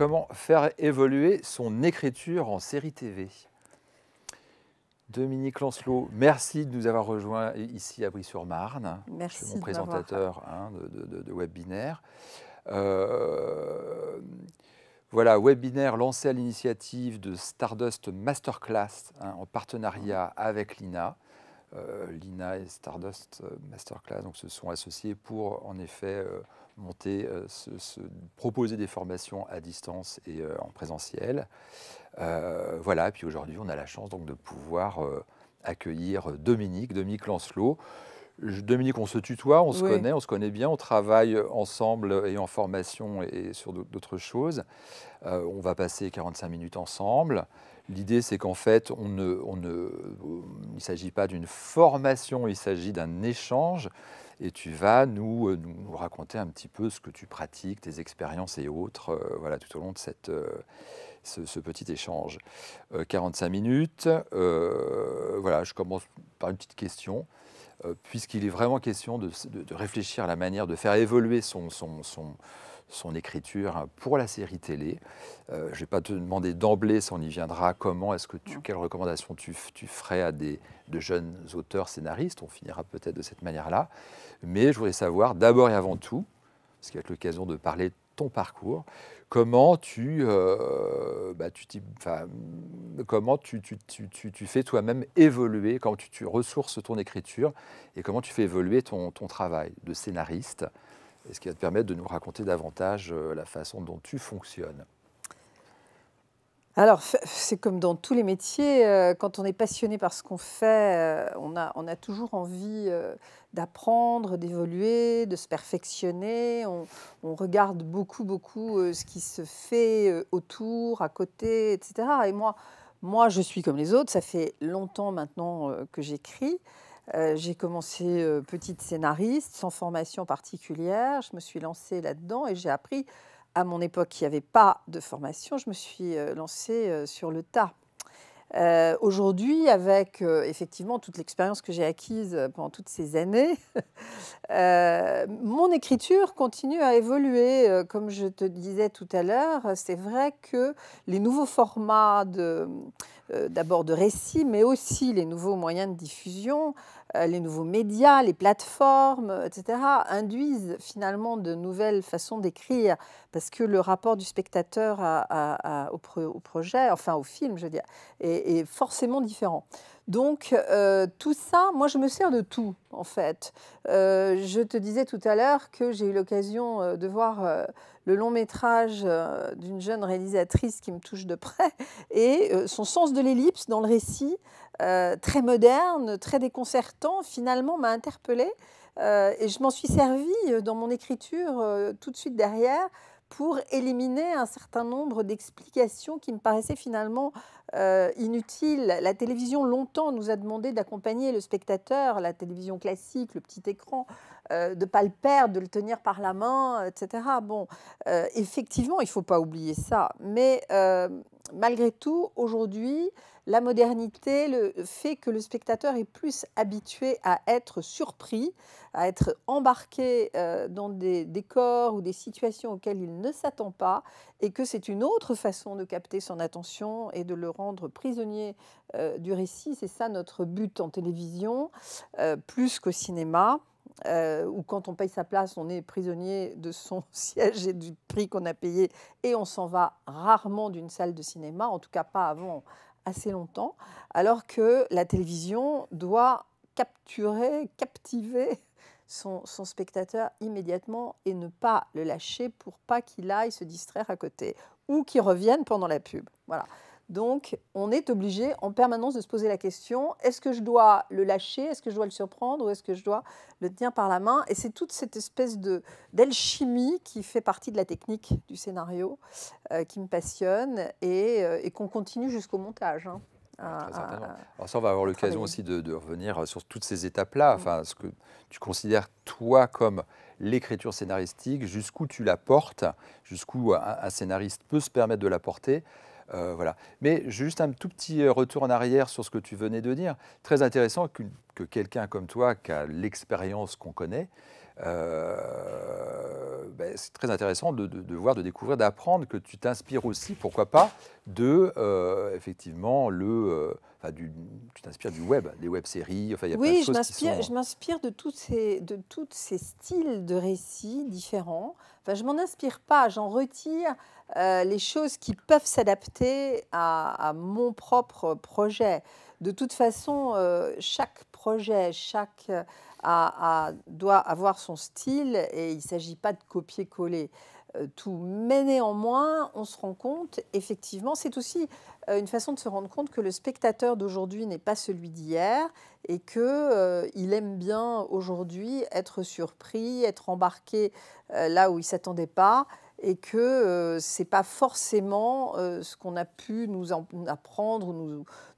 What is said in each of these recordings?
Comment faire évoluer son écriture en série TV Dominique Lancelot, merci de nous avoir rejoints ici à Brie-sur-Marne. Merci. mon présentateur hein, de, webinaire. Euh, voilà, webinaire lancé à l'initiative de Stardust Masterclass hein, en partenariat mmh. avec l'INA. Euh, L'INA et Stardust Masterclass donc, se sont associés pour en effet euh, monter, euh, se, proposer des formations à distance et euh, en présentiel. Euh, voilà, et puis aujourd'hui, on a la chance donc de pouvoir accueillir Dominique, Dominique Lancelot. Dominique, on se tutoie, on se connaît, on se connaît bien, on travaille ensemble et en formation et, sur d'autres choses. on va passer 45 minutes ensemble. L'idée, c'est qu'en fait, on ne, on ne, il ne s'agit pas d'une formation, il s'agit d'un échange et tu vas euh, nous, nous, raconter un petit peu ce que tu pratiques, tes expériences et autres, euh, voilà, tout au long de cette, euh, ce, petit échange. 45 minutes, voilà, je commence par une petite question. Puisqu'il est vraiment question de, réfléchir à la manière de faire évoluer son, son, son écriture pour la série télé. Euh, je ne vais pas te demander d'emblée, si on y viendra, comment est-ce que tu, quelles recommandations tu, ferais à des de jeunes auteurs scénaristes, on finira peut-être de cette manière-là, mais je voudrais savoir d'abord et avant tout, parce qu'il va être l'occasion de parler de ton parcours, comment tu, euh, bah, tu, comment tu, fais toi-même évoluer, comment tu, ressources ton écriture et comment tu fais évoluer ton travail de scénariste et ce qui va te permettre de nous raconter davantage euh, la façon dont tu fonctionnes. Alors, c'est comme dans tous les métiers, euh, quand on est passionné par ce qu'on fait, euh, on a, toujours envie d'apprendre, d'évoluer, de se perfectionner. On, on, regarde beaucoup, beaucoup ce qui se fait autour, à côté, etc. Et moi, moi, je suis comme les autres. Ça fait longtemps maintenant que j'écris. Euh, j'ai commencé euh, petite scénariste, sans formation particulière. Je me suis lancée là-dedans et j'ai appris, à mon époque, qu'il n'y avait pas de formation. Je me suis euh, lancée sur le tas. Aujourd'hui, avec effectivement toute l'expérience que j'ai acquise pendant toutes ces années, mon écriture continue à évoluer. Comme je te disais tout à l'heure, c'est vrai que les nouveaux formats d'abord de récits, mais aussi les nouveaux moyens de diffusion euh, les nouveaux médias, les plateformes, etc., induisent finalement de nouvelles façons d'écrire, parce que le rapport du spectateur au, projet, enfin au film, je veux dire, est forcément différent. Donc euh, tout ça, moi je me sers de tout en fait. Euh, je te disais tout à l'heure que j'ai eu l'occasion euh, de voir le long métrage d'une jeune réalisatrice qui me touche de près et son sens de l'ellipse dans le récit, très moderne, très déconcertant, finalement m'a interpellée. et je m'en suis servie dans mon écriture tout de suite derrière pour éliminer un certain nombre d'explications qui me paraissaient finalement euh, inutiles. La télévision longtemps nous a demandé d'accompagner le spectateur, la télévision classique, le petit écran, euh, de ne pas le perdre, de le tenir par la main, etc. Bon, euh, effectivement, il ne faut pas oublier ça. Mais malgré tout, aujourd'hui, la modernité le fait que le spectateur est plus habitué à être surpris, à être embarqué euh, dans des décors ou des situations auxquelles il ne s'attend pas, et que c'est une autre façon de capter son attention et de le rendre prisonnier euh, du récit. C'est ça notre but en télévision, euh, plus qu'au cinéma. où quand on paye sa place, on est prisonnier de son siège et du prix qu'on a payé, et on s'en va rarement d'une salle de cinéma, en tout cas pas avant assez longtemps, alors que la télévision doit capturer, captiver son, spectateur immédiatement et ne pas le lâcher pour pas qu'il aille se distraire à côté ou qu'il revienne pendant la pub. Voilà. Donc, on est obligé en permanence de se poser la question est-ce que je dois le lâcher Est-ce que je dois le surprendre Ou est-ce que je dois le tenir par la main Et c'est toute cette espèce d'alchimie qui fait partie de la technique du scénario euh, qui me passionne euh, et, qu'on continue jusqu'au montage. Hein, Alors ça, on va avoir l'occasion aussi de, revenir euh, sur toutes ces étapes-là. ce que tu considères toi comme l'écriture scénaristique, jusqu'où tu la portes, jusqu'où un, scénariste peut se permettre de la porter. Euh, Mais juste un tout petit euh, retour en arrière sur ce que tu venais de dire. Très intéressant que, que quelqu'un comme toi, qui a l'expérience qu'on connaît, euh, ben, c'est très intéressant de, voir, de découvrir, d'apprendre que tu t'inspires aussi, pourquoi pas, de euh, effectivement le, euh, du, tu t'inspires du web, des web-séries. oui, je m'inspire, je m'inspire de tous ces, de toutes ces styles de récits différents. Enfin, je m'en inspire pas, j'en retire les choses qui peuvent s'adapter à, mon propre projet. De toute façon, chaque projet, chaque doit avoir son style et il ne s'agit pas de copier-coller euh, tout. Mais néanmoins, on se rend compte, effectivement, c'est aussi euh, une façon de se rendre compte que le spectateur d'aujourd'hui n'est pas celui d'hier et qu'il euh, aime bien aujourd'hui être surpris, être embarqué là où il ne s'attendait pas et que euh, ce n'est pas forcément euh, ce qu'on a pu nous en, apprendre ou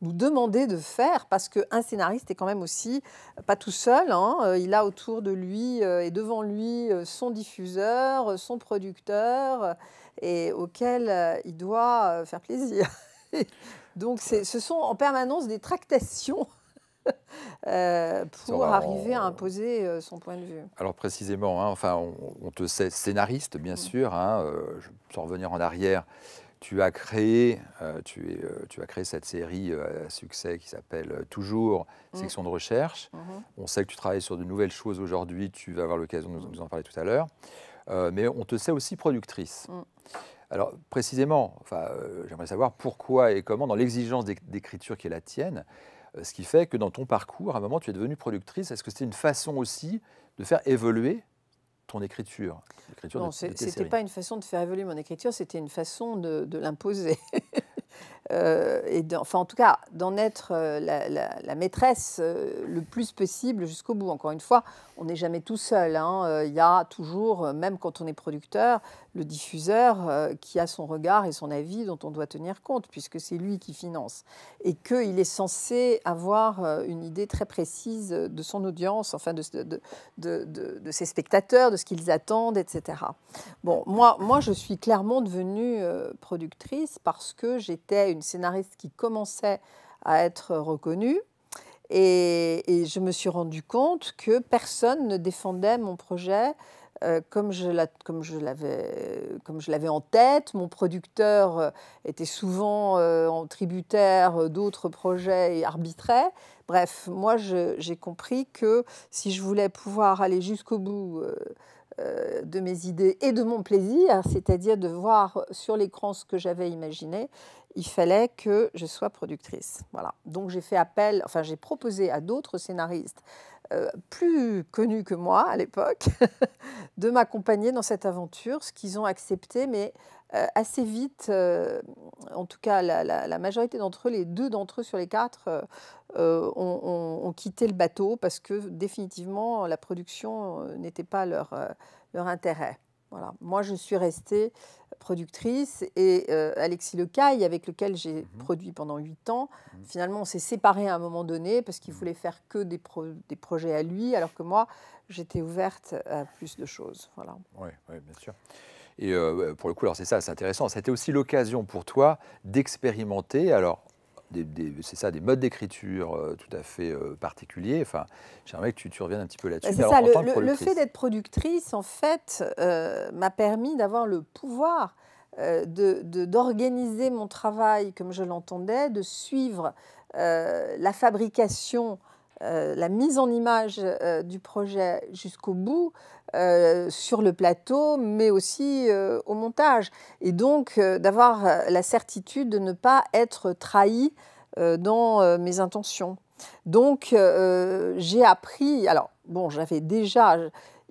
nous, demander de faire, parce qu'un scénariste est quand même aussi euh, pas tout seul. Hein, il a autour de lui et devant lui son diffuseur, son producteur, et auquel il doit faire plaisir. Donc ce sont en permanence des tractations. Euh, pour arriver à imposer euh, son point de vue. Alors précisément, hein, enfin, on, te sait scénariste, bien mm. sûr. Hein, euh, sans revenir en arrière, tu as créé, tu, es, tu, as créé cette série à succès qui s'appelle Toujours mm. section de recherche. Mm-hmm. On sait que tu travailles sur de nouvelles choses aujourd'hui. Tu vas avoir l'occasion de nous, en parler tout à l'heure. mais on te sait aussi productrice. Mm. Alors précisément, enfin, j'aimerais savoir pourquoi et comment, dans l'exigence d'écriture qui est la tienne, euh, ce qui fait que dans ton parcours, à un moment, tu es devenue productrice. Est-ce que c'était une façon aussi de faire évoluer ton écriture, Non, ce n'était pas une façon de faire évoluer mon écriture, c'était une façon de, l'imposer. Euh, et enfin, en tout cas, d'en être euh, la, maîtresse le plus possible jusqu'au bout. Encore une fois, on n'est jamais tout seul. Hein. Il y a toujours, même quand on est producteur, le diffuseur euh, qui a son regard et son avis dont on doit tenir compte, puisque c'est lui qui finance, et qu'il est censé avoir euh, une idée très précise de son audience, enfin de, ses spectateurs, de ce qu'ils attendent, etc. Bon, moi, je suis clairement devenue euh, productrice parce que j'étais une scénariste qui commençait à être reconnue. Et, et je me suis rendu compte que personne ne défendait mon projet euh, comme je l'avais en tête, mon producteur euh, était souvent euh, en tributaire d'autres projets et arbitrait. Bref, moi j'ai compris que si je voulais pouvoir aller jusqu'au bout de mes idées et de mon plaisir, c'est-à-dire de voir sur l'écran ce que j'avais imaginé, il fallait que je sois productrice. Voilà. Donc j'ai fait appel, enfin j'ai proposé à d'autres scénaristes euh, plus connus que moi à l'époque, de m'accompagner dans cette aventure, ce qu'ils ont accepté, mais euh, assez vite, euh, en tout cas la, majorité d'entre eux, les deux d'entre eux sur les quatre, ont, quitté le bateau parce que définitivement la production n'était pas leur intérêt. Moi, je suis restée productrice et euh, Alexis Lecaille, avec lequel j'ai mhm. produit pendant huit ans, mhm. finalement, on s'est séparés à un moment donné parce qu'il mhm. voulait faire que des, projets à lui, alors que moi, j'étais ouverte à plus de choses. Voilà. Oui, bien sûr. Et euh, pour le coup, c'est ça, c'est intéressant. C'était aussi l'occasion pour toi d'expérimenter, alors des, c'est ça, des modes d'écriture euh, tout à fait euh, particuliers. Enfin, j'aimerais que tu, reviennes un petit peu là-dessus. Bah, le, fait d'être productrice, en fait, euh, m'a permis d'avoir le pouvoir d'organiser mon travail comme je l'entendais, de suivre la fabrication euh, la mise en image euh, du projet jusqu'au bout euh, sur le plateau, mais aussi au montage. Et donc d'avoir la certitude de ne pas être trahi dans mes intentions. Donc j'ai appris, alors bon, j'avais déjà,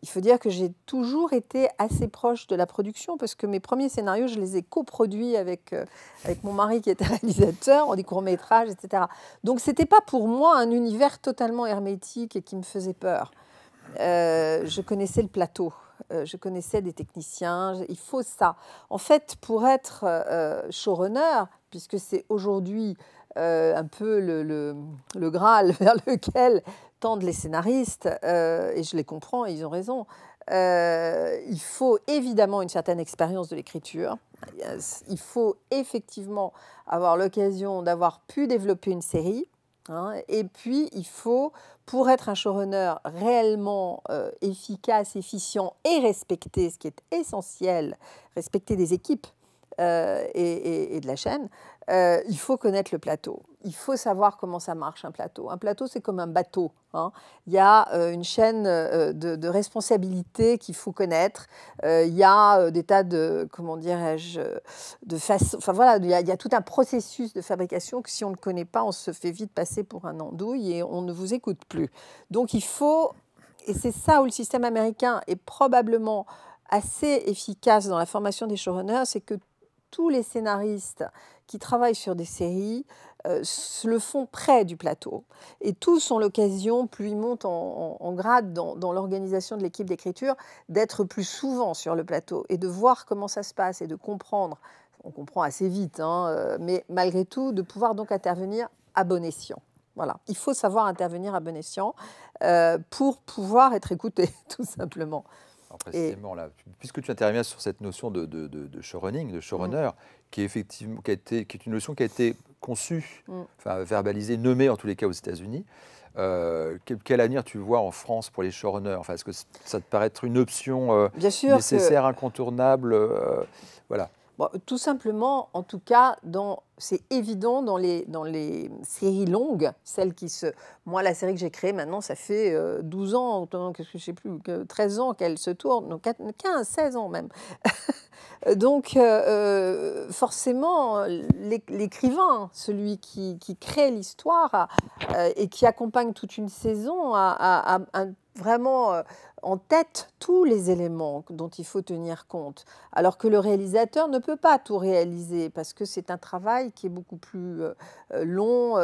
il faut dire que j'ai toujours été assez proche de la production parce que mes premiers scénarios, je les ai coproduits avec, euh, avec mon mari qui était réalisateur, en des courts-métrages, etc. Donc c'était pas pour moi un univers totalement hermétique et qui me faisait peur. Euh, je connaissais le plateau. Euh, je connaissais des techniciens, il faut ça. En fait, pour être showrunner, puisque c'est aujourd'hui un peu le, Graal vers lequel tant les scénaristes, euh, et je les comprends, ils ont raison. Euh, il faut évidemment une certaine expérience de l'écriture. Il faut effectivement avoir l'occasion d'avoir pu développer une série. Hein, et puis, il faut, pour être un showrunner réellement euh, efficace, efficient et respecté, ce qui est essentiel, respecter des équipes et, de la chaîne, il faut connaître le plateau il faut savoir comment ça marche un plateau. Un plateau, c'est comme un bateau. Hein. Il y a euh, une chaîne euh, de, responsabilités qu'il faut connaître. Euh, il y a des tas de, comment dirais-je, de Enfin voilà, il y, il y, a, tout un processus de fabrication que si on ne connaît pas, on se fait vite passer pour un andouille et on ne vous écoute plus. Donc il faut, et c'est ça où le système américain est probablement assez efficace dans la formation des showrunners, c'est que tous les scénaristes qui travaillent sur des séries euh, le font près du plateau. Et tous ont l'occasion, plus ils montent en, grade dans, l'organisation de l'équipe d'écriture, d'être plus souvent sur le plateau et de voir comment ça se passe et de comprendre. On comprend assez vite, hein, euh, mais malgré tout, de pouvoir donc intervenir à bon escient. Voilà, il faut savoir intervenir à bon escient euh, pour pouvoir être écouté, tout simplement. là, puisque tu interviens sur cette notion de, de, de showrunning, de showrunner, mhm. qui, effectivement, qui est une notion qui a été conçu, mm. verbalisé, nommé en tous les cas aux États-Unis. Euh, quel, avenir tu vois en France pour les showrunners enfin, Est-ce que ça te paraît être une option euh, nécessaire, incontournable euh, Voilà tout simplement, en tout cas, c'est évident dans les, dans les séries longues, celles qui se... Moi, la série que j'ai créée maintenant, ça fait 12 euh, ans, quest que je sais plus, 13 ans qu'elle se tourne, donc 15, 16 ans même. donc, euh, euh, forcément, l'écrivain, celui qui, crée l'histoire et qui accompagne toute une saison, a, un vraiment euh, en tête tous les éléments dont il faut tenir compte, alors que le réalisateur ne peut pas tout réaliser parce que c'est un travail qui est beaucoup plus euh, euh, long.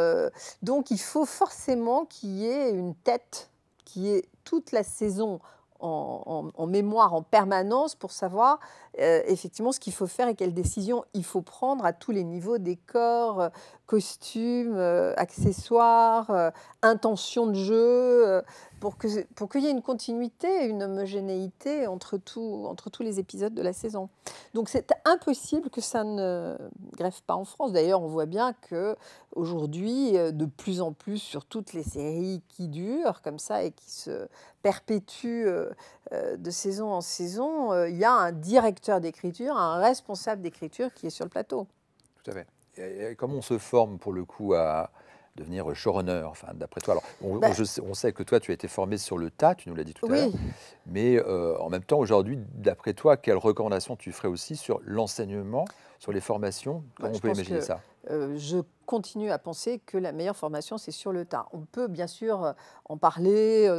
donc il faut forcément qu'il y ait une tête qui est toute la saison en mémoire en permanence pour savoir euh, effectivement ce qu'il faut faire et quelles décisions il faut prendre à tous les niveaux décor, costumes, euh, accessoires, euh, intention de jeu, pour qu'il pour qu'il y ait une continuité, une homogénéité entre, tout, entre tous les épisodes de la saison. Donc c'est impossible que ça ne greffe pas en France. D'ailleurs, on voit bien que aujourd'hui, de plus en plus sur toutes les séries qui durent comme ça et qui se perpétuent de saison en saison, il y a un directeur d'écriture à un responsable d'écriture qui est sur le plateau. Tout à fait. Et, comment on se forme pour le coup à, devenir showrunner, enfin, d'après toi. Alors, bah on, sait que toi, tu as été formé sur le tas, tu nous l'as dit tout à l'heure. Mais euh, en même temps, aujourd'hui, d'après toi, quelles recommandations tu ferais aussi sur l'enseignement, sur les formations bah, Comment on peut imaginer ça euh, Je continue à penser que la meilleure formation, c'est sur le tas. On peut bien sûr euh, en parler,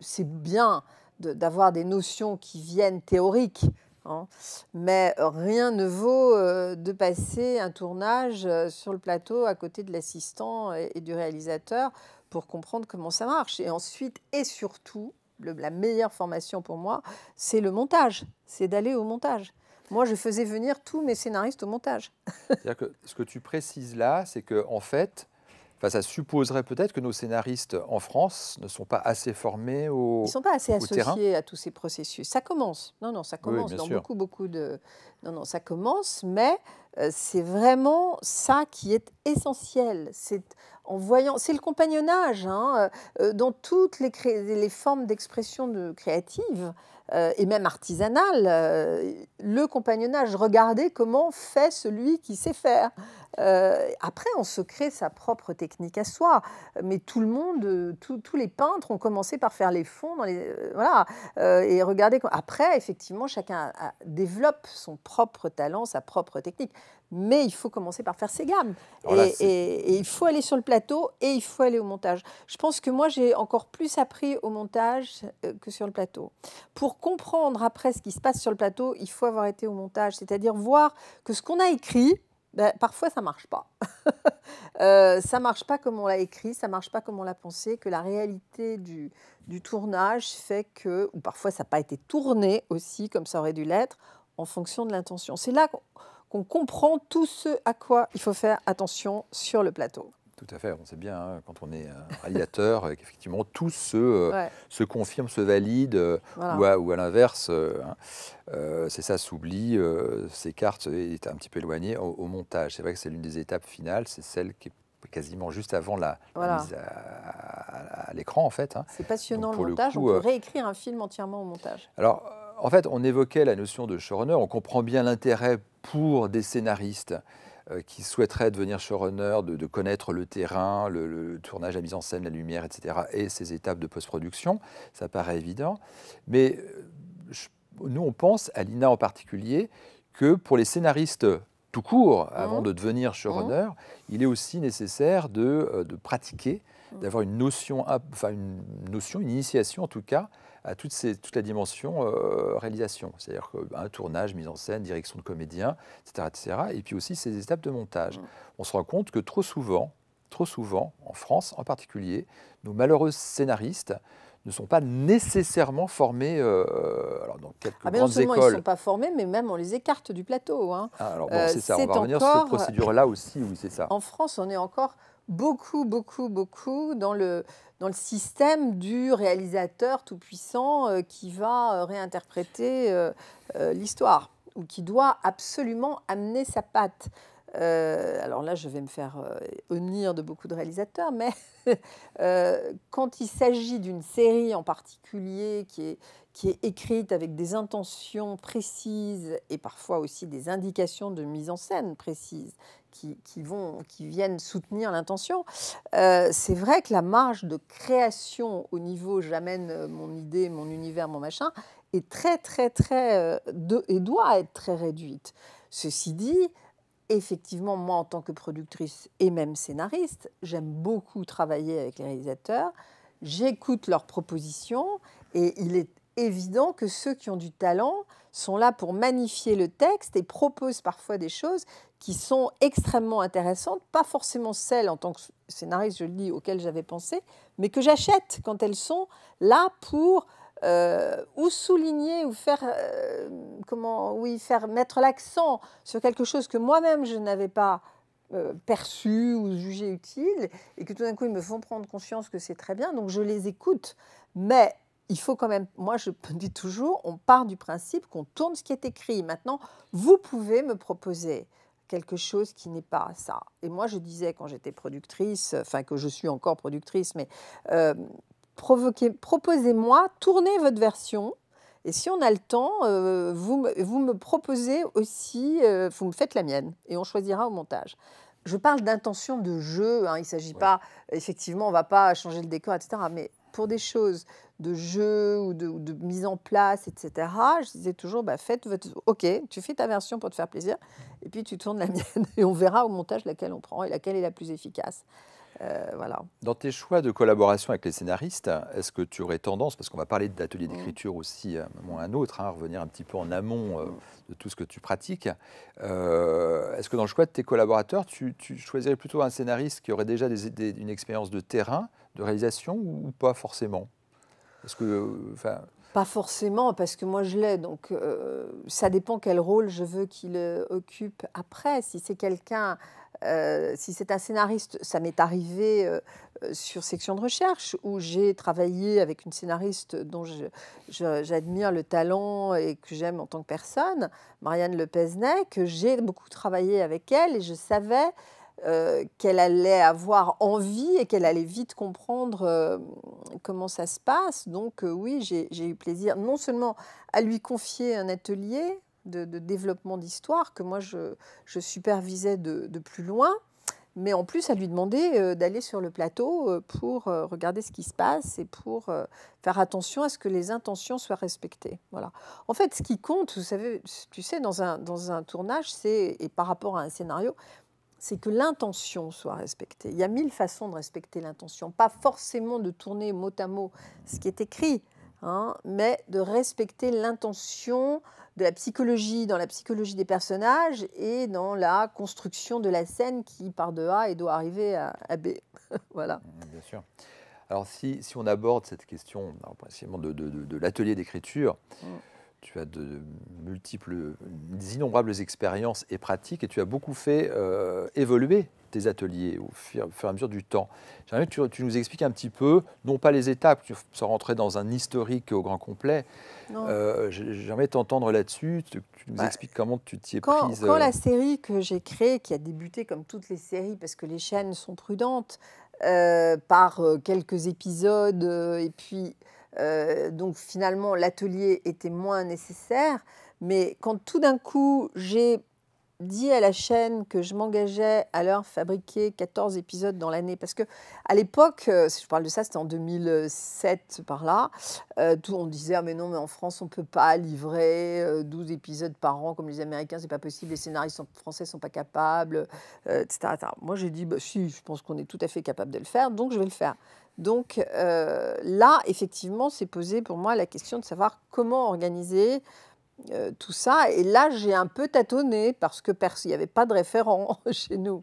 c'est bien d'avoir des notions qui viennent théoriques Hein. Mais rien ne vaut euh, de passer un tournage euh, sur le plateau à côté de l'assistant et, du réalisateur pour comprendre comment ça marche. Et ensuite, et surtout, la meilleure formation pour moi, c'est le montage, c'est d'aller au montage. Moi, je faisais venir tous mes scénaristes au montage. C'est-à-dire que ce que tu précises là, c'est que fait, ça supposerait peut-être que nos scénaristes en France ne sont pas assez formés au Ils ne sont pas assez associés à tous ces processus. Ça commence. Non, non, ça commence dans beaucoup, beaucoup de. Non, non, ça commence, mais euh, c'est vraiment ça qui est essentiel. C'est en voyant, c'est le compagnonnage hein, euh, euh, dans toutes les, formes d'expression de créative. et même artisanale, le compagnonnage. Regardez comment fait celui qui sait faire. Euh, après, on se crée sa propre technique à soi. Mais tout le monde, tous les peintres ont commencé par faire les fonds. Euh, voilà. Euh, et regardez. Après, effectivement, chacun développe son propre talent, sa propre technique. Mais il faut commencer par faire ses gammes. et il faut aller sur le plateau et il faut aller au montage. Je pense que moi, j'ai encore plus appris au montage que sur le plateau. Pour comprendre après ce qui se passe sur le plateau, il faut avoir été au montage, c'est-à-dire voir que ce qu'on a écrit, ben, parfois ça marche pas. Ça euh, ça marche pas comme on l'a écrit, ça marche pas comme on l'a pensé, que la réalité du, du, tournage fait que, ou parfois ça n'a pas été tourné aussi comme ça aurait dû l'être, en fonction de l'intention. C'est là qu'on comprend tout ce à quoi il faut faire attention sur le plateau. Tout à fait, on sait bien, hein, quand on est un radiateur, euh, qu'effectivement tout se, euh, se, confirme, se valide, euh, ou à, l'inverse, hein. c'est ça, s'oublie, euh, s'écarte, est un petit peu éloigné au, montage. C'est vrai que c'est l'une des étapes finales, c'est celle qui est quasiment juste avant la, mise à, l'écran en fait. Hein. C'est passionnant le montage, on peut réécrire un film entièrement au montage. Alors, en fait, on évoquait la notion de showrunner, on comprend bien l'intérêt pour des scénaristes euh, qui souhaiteraient devenir showrunner, de, connaître le terrain, le, tournage, la mise en scène, la lumière, etc., et ses étapes de post-production. Ça paraît évident. Mais euh, nous, on pense, à l'INA en particulier, que pour les scénaristes tout court, mmh. avant de devenir showrunner, mmh. il est aussi nécessaire de, euh, pratiquer, mmh. d'avoir ah, une notion, une initiation en tout cas, à toutes ces, toute la dimension euh, réalisation, c'est-à-dire un ben, tournage, mise en scène, direction de comédien, etc., etc. Et puis aussi ces étapes de montage. Mm. On se rend compte que trop souvent, trop souvent, en France en particulier, nos malheureux scénaristes ne sont pas nécessairement formés euh, alors dans quelques ah, mais grandes non seulement écoles. Ils ne sont pas formés, mais même on les écarte du plateau. Hein. Ah, alors euh, c'est ça, on va revenir sur cette procédure-là aussi, oui, c'est ça. En France, on est encore beaucoup, beaucoup, beaucoup dans le, dans le système du réalisateur tout-puissant euh, qui va euh, réinterpréter euh, l'histoire ou qui doit absolument amener sa patte. alors là, je vais me faire honnir de beaucoup de réalisateurs, mais quand il s'agit d'une série en particulier qui est, qui est écrite avec des intentions précises et parfois aussi des indications de mise en scène précises, qui, vont, qui viennent soutenir l'intention. Euh, c'est vrai que la marge de création au niveau j'amène euh, mon idée, mon univers, mon machin, est très, très, très, euh, et doit être très réduite. Ceci dit, effectivement, moi en tant que productrice et même scénariste, j'aime beaucoup travailler avec les réalisateurs, j'écoute leurs propositions, et il est évident que ceux qui ont du talent, sont là pour magnifier le texte et proposent parfois des choses qui sont extrêmement intéressantes, pas forcément celles en tant que scénariste, je le dis, auxquelles j'avais pensé, mais que j'achète quand elles sont là pour euh, ou souligner ou faire euh, comment oui faire mettre l'accent sur quelque chose que moi-même je n'avais pas euh, perçu ou jugé utile et que tout d'un coup ils me font prendre conscience que c'est très bien donc je les écoute mais il faut quand même, moi je dis toujours, on part du principe qu'on tourne ce qui est écrit. Maintenant, vous pouvez me proposer quelque chose qui n'est pas ça. Et moi je disais quand j'étais productrice, enfin que je suis encore productrice, mais euh, proposez-moi, tournez votre version. Et si on a le temps, euh, vous, me, vous, me, proposez aussi, euh, vous me faites la mienne et on choisira au montage. Je parle d'intention de jeu, hein. il ne s'agit pas, effectivement, on ne va pas changer le décor, etc. Mais pour des choses de jeu ou de, mise en place, etc., je disais toujours, bah, faites votre... Ok, tu fais ta version pour te faire plaisir, et puis tu tournes la mienne, et on verra au montage laquelle on prend et laquelle est la plus efficace. Euh, voilà. Dans tes choix de collaboration avec les scénaristes, est-ce que tu aurais tendance, parce qu'on va parler d'atelier mm. d'écriture aussi euh, à un moment ou à un autre, hein, revenir un petit peu en amont euh, mm. de tout ce que tu pratiques, est-ce que dans le choix de tes collaborateurs, tu, choisirais plutôt un scénariste qui aurait déjà des, une expérience de terrain de réalisation ou pas forcément Parce que, euh, pas forcément, parce que moi je l'ai, donc euh, ça dépend quel rôle je veux qu'il euh, occupe après. Si c'est quelqu'un, si c'est un scénariste, ça m'est arrivé sur section de recherche où j'ai travaillé avec une scénariste dont j'admire le talent et que j'aime en tant que personne, Marianne Lepesnay, que j'ai beaucoup travaillé avec elle et je savais euh, qu'elle allait avoir envie et qu'elle allait vite comprendre euh, comment ça se passe. Donc euh, oui, j'ai eu plaisir non seulement à lui confier un atelier de, développement d'histoire que moi je, supervisais de, plus loin, mais en plus à lui demander d'aller sur le plateau pour regarder ce qui se passe et pour faire attention à ce que les intentions soient respectées. Voilà. En fait, ce qui compte, vous savez, tu sais, dans un, dans un tournage, c'est et par rapport à un scénario, c'est que l'intention soit respectée. Il y a mille façons de respecter l'intention, pas forcément de tourner mot à mot ce qui est écrit, hein, mais de respecter l'intention de la psychologie, dans la psychologie des personnages et dans la construction de la scène qui part de A et doit arriver à, B. voilà. Bien sûr. Alors si, on aborde cette question, précisément de, l'atelier d'écriture, mm tu as de multiples, innombrables expériences et pratiques et tu as beaucoup fait euh, évoluer tes ateliers au fur, et à mesure du temps. J'aimerais que tu, nous expliques un petit peu, non pas les étapes, sans rentrer dans un historique au grand complet. Euh, j'aimerais t'entendre là-dessus. Tu, nous bah, expliques comment tu t'y es quand, prise. Quand euh, la série que j'ai créée, qui a débuté comme toutes les séries, parce que les chaînes sont prudentes, par quelques épisodes, et puis euh, donc finalement, l'atelier était moins nécessaire. Mais quand tout d'un coup, j'ai dit à la chaîne que je m'engageais à leur fabriquer 14 épisodes dans l'année parce que à l'époque euh, si je parle de ça c'était en 2007 par là euh, tout on disait ah, mais non mais en France on peut pas livrer 12 épisodes par an comme les américains c'est pas possible les scénaristes français sont pas capables etc., etc., moi j'ai dit bah, si je pense qu'on est tout à fait capable de le faire donc je vais le faire donc euh, là, effectivement, s'est posé pour moi la question de savoir comment organiser euh, tout ça. Et là, j'ai un peu tâtonné parce que il n'y avait pas de référent chez nous.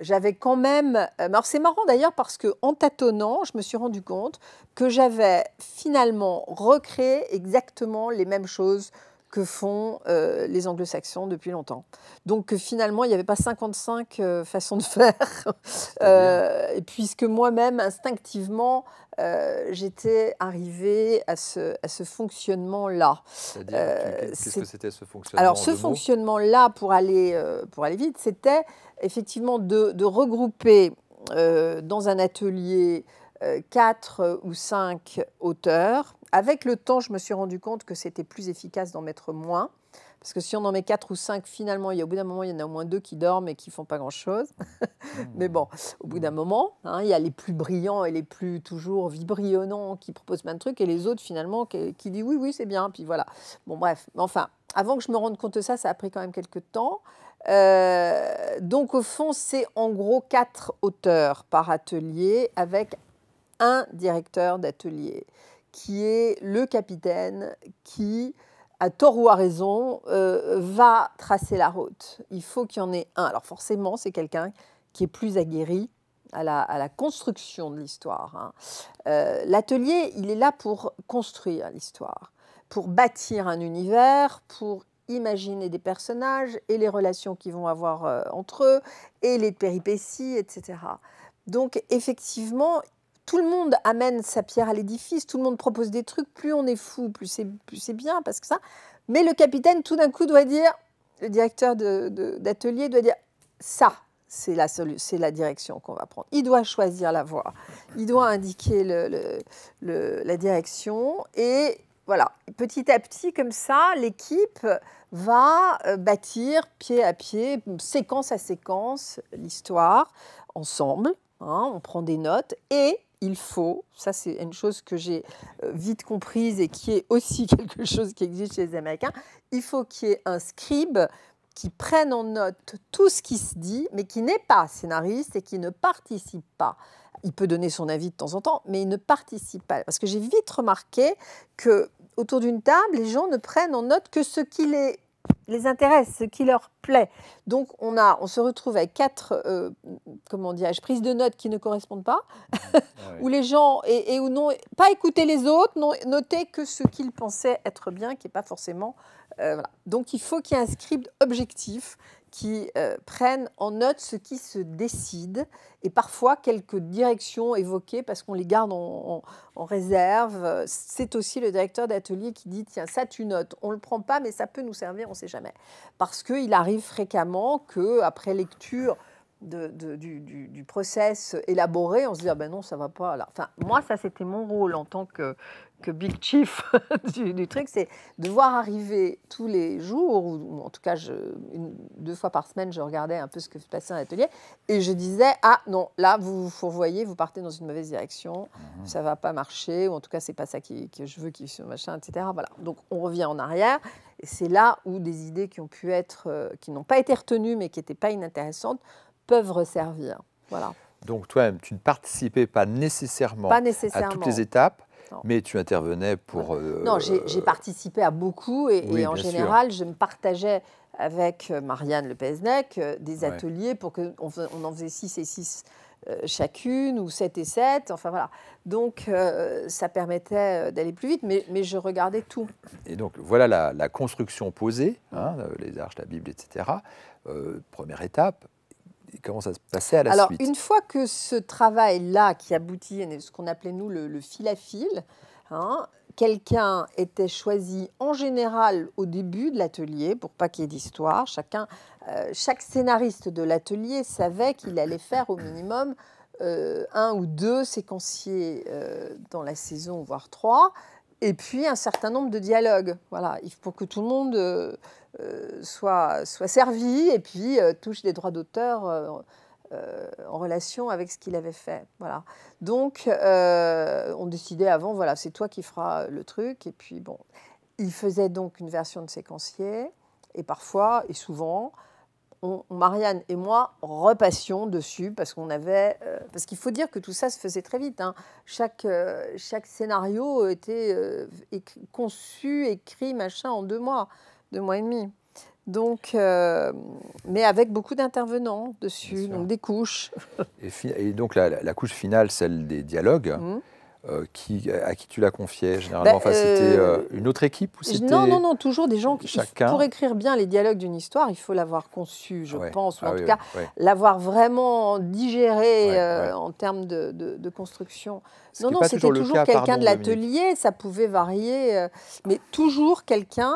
J'avais quand même. Euh, alors c'est marrant d'ailleurs parce que en tâtonnant, je me suis rendu compte que j'avais finalement recréé exactement les mêmes choses que font euh, les anglo-saxons depuis longtemps. Donc finalement, il n'y avait pas 55 euh, façons de faire, euh, puisque moi-même, instinctivement, j'étais arrivé à ce, fonctionnement-là. Qu'est-ce que c'était ce fonctionnement Alors ce fonctionnement-là, pour, aller vite, c'était effectivement de, de regrouper dans un atelier quatre ou cinq auteurs avec le temps, je me suis rendu compte que c'était plus efficace d'en mettre moins. Parce que si on en met quatre ou cinq, finalement, il y a, au bout d'un moment, il y en a au moins deux qui dorment et qui font pas grand-chose. Mais bon, au bout d'un mm. moment, hein, il y a les plus brillants et les plus toujours vibrillonnants qui proposent plein de trucs et les autres, finalement, qui, dit disent oui, oui, c'est bien. Puis voilà. Bon, bref. Enfin, avant que je me rende compte de ça, ça a pris quand même quelques temps. Euh, donc, au fond, c'est en gros quatre auteurs par atelier avec un directeur d'atelier qui est le capitaine qui, à tort ou à raison, euh, va tracer la route. Il faut qu'il y en ait un. Alors forcément, c'est quelqu'un qui est plus aguerri à la, à la construction de l'histoire. Hein. Euh, l'atelier, il est là pour construire l'histoire, pour bâtir un univers, pour imaginer des personnages et les relations qu'ils vont avoir euh, entre eux et les péripéties, etc. Donc effectivement, tout le monde amène sa pierre à l'édifice, tout le monde propose des trucs, plus on est fou, plus c'est bien, parce que ça. Mais le capitaine, tout d'un coup, doit dire, le directeur d'atelier doit dire, ça, c'est la, direction qu'on va prendre. Il doit choisir la voie, il doit indiquer la direction, et voilà, petit à petit, comme ça, l'équipe va euh, bâtir pied à pied, séquence à séquence, l'histoire ensemble. Hein. on prend des notes et il faut, ça c'est une chose que j'ai euh, vite comprise et qui est aussi quelque chose qui existe chez les Américains, il faut qu'il y ait un scribe qui prenne en note tout ce qui se dit, mais qui n'est pas scénariste et qui ne participe pas. Il peut donner son avis de temps en temps, mais il ne participe pas. Parce que j'ai vite remarqué que autour d'une table, les gens ne prennent en note que ce qu'il est les intéresse, ce qui leur plaît. Donc on, a, on se retrouve avec quatre, euh, comment prises de notes qui ne correspondent pas, ah où les gens, et, et non, pas écouter les autres, n'ont noté que ce qu'ils pensaient être bien, qui n'est pas forcément... Euh, Donc il faut qu'il y ait un script objectif qui euh, prennent en note ce qui se décide et parfois quelques directions évoquées parce qu'on les garde en, réserve. C'est aussi le directeur d'atelier qui dit tiens, ça tu notes, on le prend pas, mais ça peut nous servir, on ne sait jamais. Parce qu'il arrive fréquemment que après lecture, de, du, process élaboré, on se dit ah ben non ça va pas Enfin moi ça c'était mon rôle en tant que que Big Chief du, truc, c'est de voir arriver tous les jours, ou en tout cas je, deux fois par semaine, je regardais un peu ce que se passait en atelier et je disais, ah non, là, vous vous fourvoyez, vous partez dans une mauvaise direction, ça mhm. ça va pas marcher, ou en tout cas, c'est pas ça que je veux, qui, machin, etc. Voilà. Donc on revient en arrière, et c'est là où des idées qui ont pu être, euh, qui n'ont pas été retenues, mais qui n'étaient pas inintéressantes, peuvent resservir. Voilà. Donc toi-même, tu ne participais pas nécessairement, à toutes les étapes, mais tu intervenais pour... Euh, non, j'ai participé à beaucoup et, en général, je me partageais avec euh, Marianne Le Pesnec euh, des ateliers pour qu'on on en faisait 6 et 6 chacune ou 7 et 7, enfin voilà. Donc ça permettait d'aller plus vite, mais, je regardais tout. Et donc voilà la, construction posée, hein, les arches, la Bible, etc. première étape, comment ça se passait à la Alors, suite une fois que ce travail-là qui aboutit à ce qu'on appelait, nous, le, fil à fil, hein, quelqu'un était choisi en général au début de l'atelier pour pas qu'il y ait d'histoire. Euh, chaque scénariste de l'atelier savait qu'il allait faire au minimum euh, un ou deux séquenciers euh, dans la saison, voire trois et puis un certain nombre de dialogues. Voilà, pour que tout le monde euh, euh, soit, soit servi et puis euh, touche des droits d'auteur en relation avec ce qu'il avait fait. Voilà. Donc, on décidait avant, voilà, c'est toi qui feras le truc. Et puis, bon, il faisait donc une version de séquencier et parfois, et souvent, Marianne et moi repassions dessus parce qu'on avait euh, parce qu'il faut dire que tout ça se faisait très vite. Hein. Chaque euh, chaque scénario était euh, conçu, écrit, machin en deux mois, deux mois et demi. Donc, mais avec beaucoup d'intervenants dessus, donc des couches. Et, donc la, la, couche finale, celle des dialogues. Mmh. Euh, qui, à qui tu l'as confié Généralement, bah, enfin, c'était euh, euh, une autre équipe Non, non, non, toujours des gens qui, pour écrire bien les dialogues d'une histoire, il faut l'avoir conçu, je pense, ou en ah tout cas, l'avoir vraiment digéré en termes de, de, construction. non, non, c'était toujours, quelqu'un de l'atelier, ça pouvait varier, mais toujours quelqu'un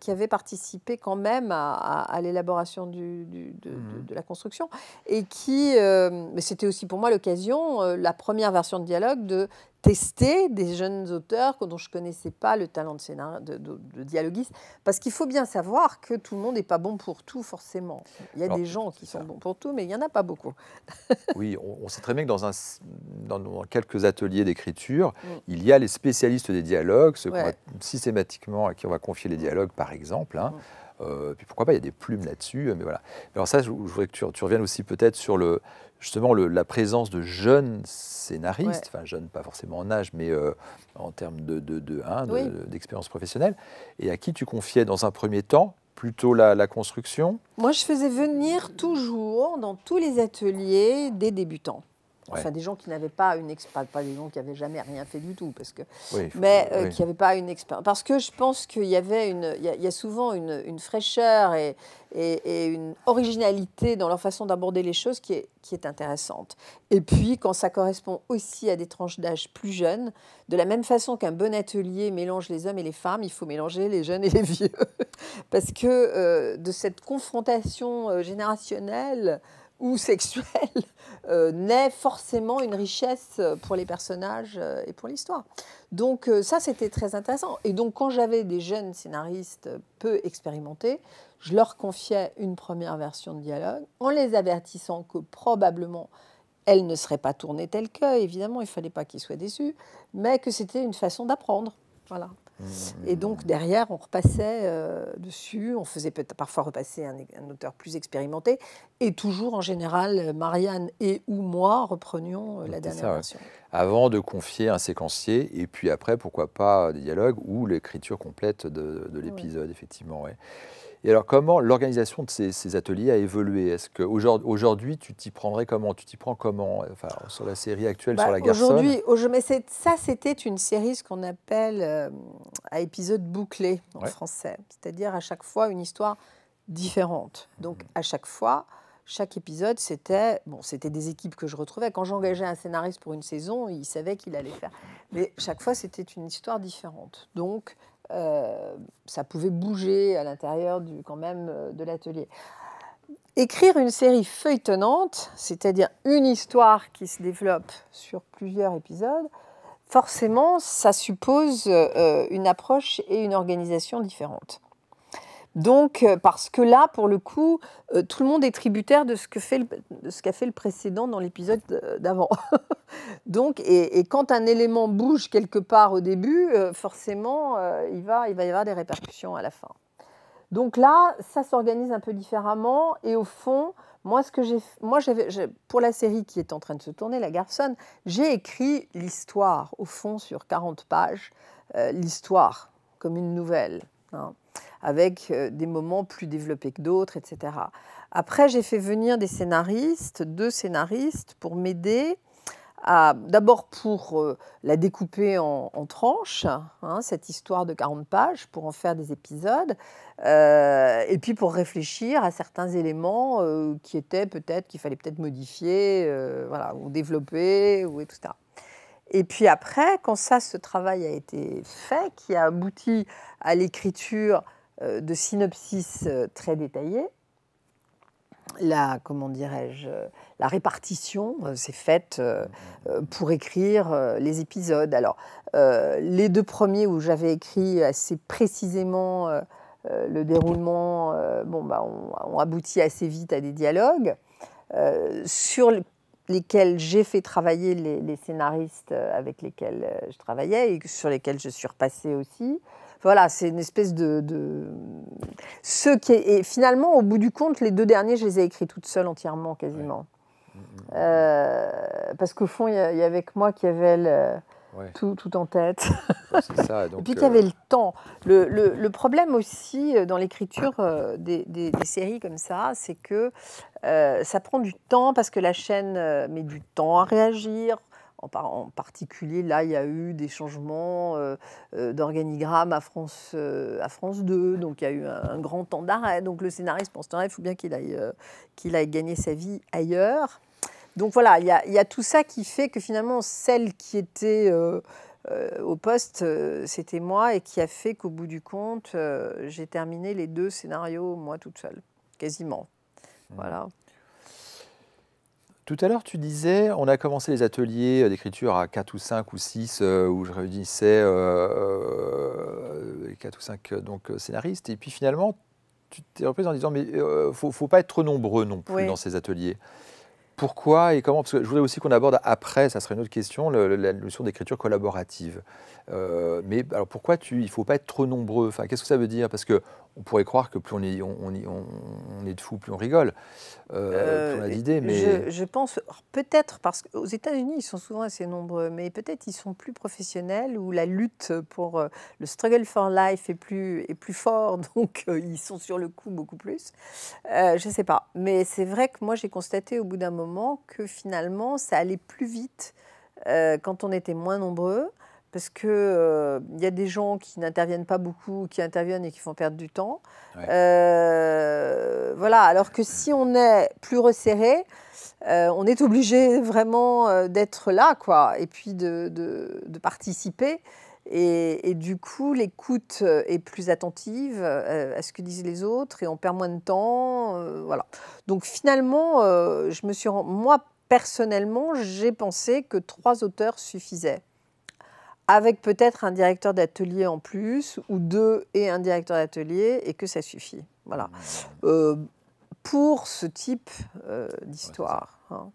qui avait participé quand même à, l'élaboration de, mhm. de, la construction et qui, mais c'était aussi pour moi l'occasion, la première version de dialogue de tester des jeunes auteurs dont je ne connaissais pas le talent de, scénar, de, de, dialoguiste. Parce qu'il faut bien savoir que tout le monde n'est pas bon pour tout, forcément. Il y a des gens qui sont bons pour tout, mais il n'y en a pas beaucoup. oui, on, sait très bien que dans, un, dans, quelques ateliers d'écriture, mm. il y a les spécialistes des dialogues, ceux systématiquement à qui on va confier les dialogues, par exemple. Hein. Mm. Euh, puis pourquoi pas, il y a des plumes là-dessus, euh, mais voilà. Alors ça, je, voudrais que tu reviennes aussi peut-être sur le, justement la présence de jeunes scénaristes, enfin jeunes pas forcément en âge, mais euh, en termes de, hein, d'expérience professionnelle, et à qui tu confiais dans un premier temps plutôt la, la construction Moi, je faisais venir toujours dans tous les ateliers des débutants. Enfin, des gens qui n'avaient pas une expérience, pas des gens qui n'avaient jamais rien fait du tout, parce que, mais euh, qui n'avaient pas une expérience. Parce que je pense qu'il y avait une, il y, a souvent une, fraîcheur et, une originalité dans leur façon d'aborder les choses qui est, qui est intéressante. Et puis, quand ça correspond aussi à des tranches d'âge plus jeunes, de la même façon qu'un bon atelier mélange les hommes et les femmes, il faut mélanger les jeunes et les vieux, parce que euh, de cette confrontation euh, générationnelle ou sexuelle, euh, naît forcément une richesse euh, pour les personnages euh, et pour l'histoire. Donc ça, c'était très intéressant. Et donc quand j'avais des jeunes scénaristes peu expérimentés, je leur confiais une première version de dialogue en les avertissant que probablement elle ne serait pas tournée telle que, évidemment, il ne fallait pas qu'ils soient déçus, mais que c'était une façon d'apprendre. Voilà. Et donc derrière, on repassait euh, dessus, on faisait parfois repasser un, auteur plus expérimenté, et toujours en général, Marianne et ou moi reprenions euh, la dernière version. Avant de confier un séquencier, et puis après, pourquoi pas euh, des dialogues ou l'écriture complète de, l'épisode, effectivement. Et alors, comment l'organisation de ces, ateliers a évolué Est-ce qu'aujourd'hui, tu t'y prendrais comment Tu t'y prends comment enfin, Sur la série actuelle, sur bah, la Garçonne Aujourd'hui, ça, c'était une série, ce qu'on appelle euh, à épisode bouclé en français. C'est-à-dire, à chaque fois, une histoire différente. Donc, mhm. à chaque fois, chaque épisode, c'était bon, c'était des équipes que je retrouvais. Quand j'engageais un scénariste pour une saison, il savait qu'il allait faire. Mais chaque fois, c'était une histoire différente. Donc, euh, ça pouvait bouger à l'intérieur du, quand même euh, de l'atelier. Écrire une série feuilletonnante, c'est-à-dire une histoire qui se développe sur plusieurs épisodes, forcément, ça suppose euh, une approche et une organisation différentes. Donc, euh, parce que là, pour le coup, euh, tout le monde est tributaire de ce qu'a fait, le précédent dans l'épisode d'avant. Donc, et, quand un élément bouge quelque part au début, euh, forcément, il, va, y avoir des répercussions à la fin. Donc là, ça s'organise un peu différemment. Et au fond, moi, pour la série qui est en train de se tourner, La Garçonne, j'ai écrit l'histoire, au fond, sur 40 pages, l'histoire comme une nouvelle. Hein, avec euh, des moments plus développés que d'autres, etc. Après, j'ai fait venir des scénaristes, deux scénaristes, pour m'aider d'abord pour euh, la découper en, tranches, hein, cette histoire de 40 pages, pour en faire des épisodes, euh, et puis pour réfléchir à certains éléments qui étaient peut-être, qu'il fallait peut-être modifier, voilà, ou développer, ou etc. Et puis après, quand ça, ce travail a été fait, qui a abouti à l'écriture euh, de synopsis euh, très détaillés, la, comment dirais-je, la répartition euh, s'est faite pour écrire les épisodes. Alors, les deux premiers où j'avais écrit assez précisément le déroulement, bon, bah, on, aboutit assez vite à des dialogues. sur lesquels j'ai fait travailler les, scénaristes euh, avec lesquels euh, je travaillais et sur lesquels je suis repassée aussi. Voilà, c'est une espèce de, Ce qui est... Et finalement, au bout du compte, les deux derniers, je les ai écrits toutes seules entièrement, quasiment. Euh, parce qu'au fond, il y, avait moi qui avait le tout, en tête. et puis qu'il y avait euh, le temps. Le, problème aussi euh, dans l'écriture euh, des, séries comme ça, c'est que ça prend du temps parce que la chaîne met du temps à réagir. En, particulier, là, il y a eu des changements d'organigramme à, France, 2, donc il y a eu un, grand temps d'arrêt. Donc le scénariste pense il faut bien qu'il qu'il aille gagner sa vie ailleurs. Donc voilà, il y, a tout ça qui fait que finalement, celle qui était euh, euh, au poste, euh, c'était moi, et qui a fait qu'au bout du compte, j'ai terminé les deux scénarios, moi toute seule, quasiment. Mmh. Voilà. Tout à l'heure, tu disais, on a commencé les ateliers d'écriture à 4 ou 5 ou 6, où je réunissais 4 ou 5 donc, scénaristes, et puis finalement, tu t'es reprise en disant, mais il faut, faut pas être trop nombreux non plus dans ces ateliers. Pourquoi et comment Parce que je voudrais aussi qu'on aborde après, ça serait une autre question, la notion d'écriture collaborative. Euh, mais alors pourquoi tu, il ne faut pas être trop nombreux enfin, Qu'est-ce que ça veut dire Parce que on pourrait croire que plus on est, on, on, est de fous, plus on rigole, euh, euh, Mais... Je, pense, peut-être, parce qu'aux États-Unis, ils sont souvent assez nombreux, mais peut-être ils sont plus professionnels, ou la lutte pour euh, le struggle for life est plus, est plus fort, donc ils sont sur le coup beaucoup plus. je ne sais pas. Mais c'est vrai que moi, j'ai constaté au bout d'un moment que finalement, ça allait plus vite quand on était moins nombreux parce qu'il il euh, y a des gens qui n'interviennent pas beaucoup, qui interviennent et qui font perdre du temps. Euh, voilà, alors que si on est plus resserré, euh, on est obligé vraiment d'être là, quoi, et puis de, participer. Et, et, du coup, l'écoute est plus attentive à ce que disent les autres et on perd moins de temps. voilà. Donc finalement, je me suis, moi personnellement, j'ai pensé que trois auteurs suffisaient avec peut-être un directeur d'atelier en plus, ou deux et un directeur d'atelier, et que ça suffit. Voilà. Ah, euh, pour ce type euh, d'histoire. Hein.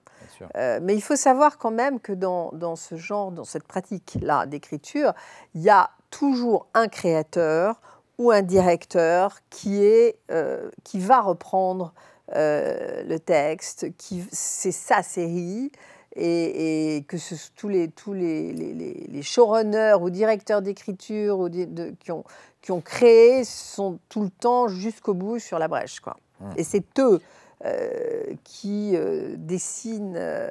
Euh, mais il faut savoir quand même que dans, dans ce genre, dans cette pratique-là d'écriture, il y a toujours un créateur ou un directeur qui, est, qui va reprendre le texte, qui c'est sa série, et, que tous les, showrunners ou directeurs d'écriture qui, ont, créé sont tout le temps jusqu'au bout sur la brèche. Quoi. Mmh. Et c'est eux euh, qui euh, dessinent, euh,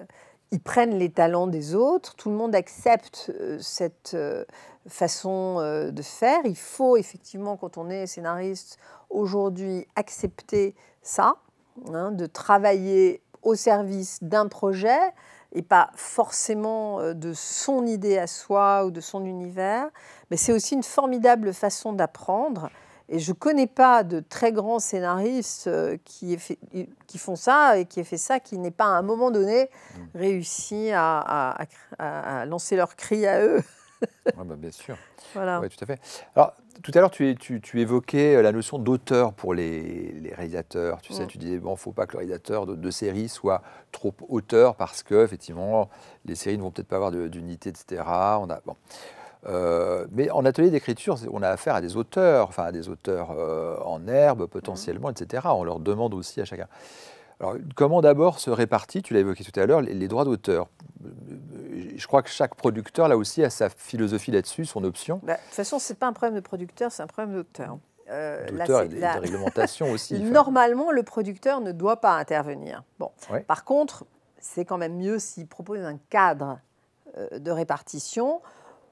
ils prennent les talents des autres, tout le monde accepte cette façon de faire. Il faut effectivement, quand on est scénariste aujourd'hui, accepter ça, hein, de travailler au service d'un projet et pas forcément euh, de son idée à soi ou de son univers, mais c'est aussi une formidable façon d'apprendre. Et je ne connais pas de très grands scénaristes euh, euh, qui, font ça et qui aient fait ça, qui n'aient pas à un moment donné mmh. réussi à lancer leur cri à eux ouais, bah, bien sûr. Voilà. tout à fait. Alors, tout à l'heure, tu, évoquais euh, la notion d'auteur pour les, réalisateurs. Tu sais, mm. tu disais, bon, faut pas que le réalisateur de, séries soit trop auteur parce que, effectivement, les séries ne vont peut-être pas avoir d'unité, etc. On a, bon. Euh, mais en atelier d'écriture, on a affaire à des auteurs, enfin à des auteurs euh, en herbe mm. potentiellement, etc. On leur demande aussi à chacun. Alors, comment d'abord se répartit, tu l'as évoqué tout à l'heure, les, droits d'auteur je crois que chaque producteur, là aussi, a sa philosophie là-dessus, son option. Bah, de toute façon, ce n'est pas un problème de producteur, c'est un problème d'auteur. Euh, d'auteur et la... réglementation aussi. Normalement, le producteur ne doit pas intervenir. Par contre, c'est quand même mieux s'il propose un cadre euh, de répartition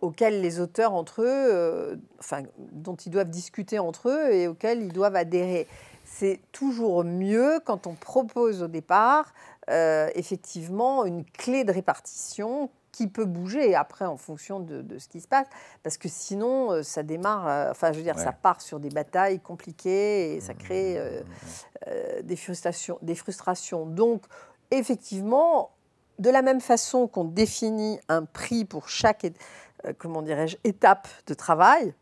auquel les auteurs entre eux, euh, dont ils doivent discuter entre eux et auquel ils doivent adhérer c'est toujours mieux quand on propose au départ euh, effectivement une clé de répartition qui peut bouger après en fonction de, ce qui se passe, parce que sinon euh, ça démarre, euh, enfin je veux dire, ça part sur des batailles compliquées et ça mmh, crée mmh, mmh, des, frustrations, des frustrations. Donc effectivement, de la même façon qu'on définit un prix pour chaque comment dirais-je, étape de travail,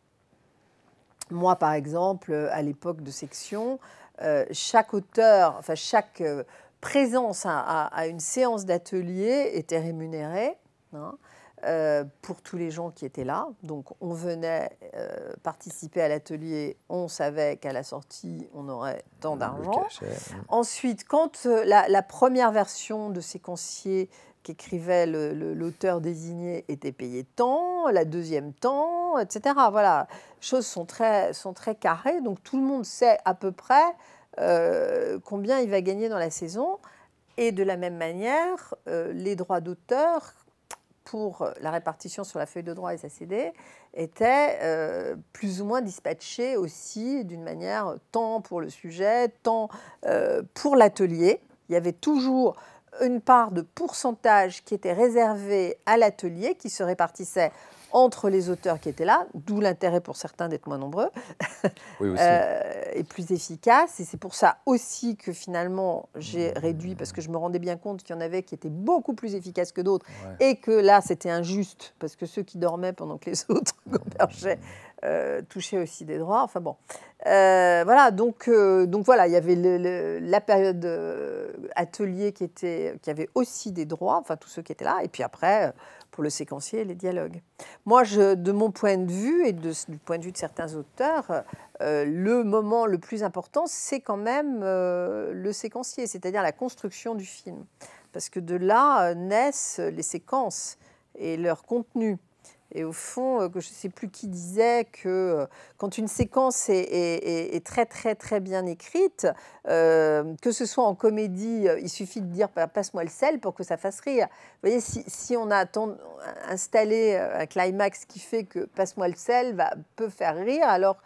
moi, par exemple, à l'époque de section, euh, chaque auteur, enfin chaque euh, présence à, une séance d'atelier était rémunérée hein, euh, pour tous les gens qui étaient là. Donc on venait participer à l'atelier, on savait qu'à la sortie, on aurait tant d'argent. Ensuite, quand la, la, première version de séquencier écrivait l'auteur désigné était payé tant, la deuxième tant, etc. Voilà, choses sont très, sont très carrées, donc tout le monde sait à peu près euh, combien il va gagner dans la saison. Et de la même manière, euh, les droits d'auteur pour la répartition sur la feuille de droit SACD étaient euh, plus ou moins dispatchés aussi d'une manière tant pour le sujet, tant pour l'atelier. Il y avait toujours une part de pourcentage qui était réservée à l'atelier, qui se répartissait entre les auteurs qui étaient là, d'où l'intérêt pour certains d'être moins nombreux euh, et plus efficace. Et c'est pour ça aussi que finalement j'ai mmh. réduit, parce que je me rendais bien compte qu'il y en avait qui étaient beaucoup plus efficaces que d'autres, et que là c'était injuste, parce que ceux qui dormaient pendant que les autres mmh. convergeaient euh, toucher aussi des droits. Enfin bon, euh, voilà. Donc, euh, donc voilà, il y avait la période atelier qui était, qui avait aussi des droits. Enfin tous ceux qui étaient là. Et puis après, pour le séquencier, les dialogues. Moi, de mon point de vue et du point de vue de certains auteurs, le moment le plus important, c'est quand même le séquencier, c'est-à-dire la construction du film, parce que de là naissent les séquences et leur contenu. Et au fond, euh, je ne sais plus qui disait que euh, quand une séquence est, très très très bien écrite, euh, que ce soit en comédie, il suffit de dire bah, passe-moi le sel pour que ça fasse rire. Vous voyez, si, on a installé un climax qui fait que passe-moi le sel va, peut faire rire, alors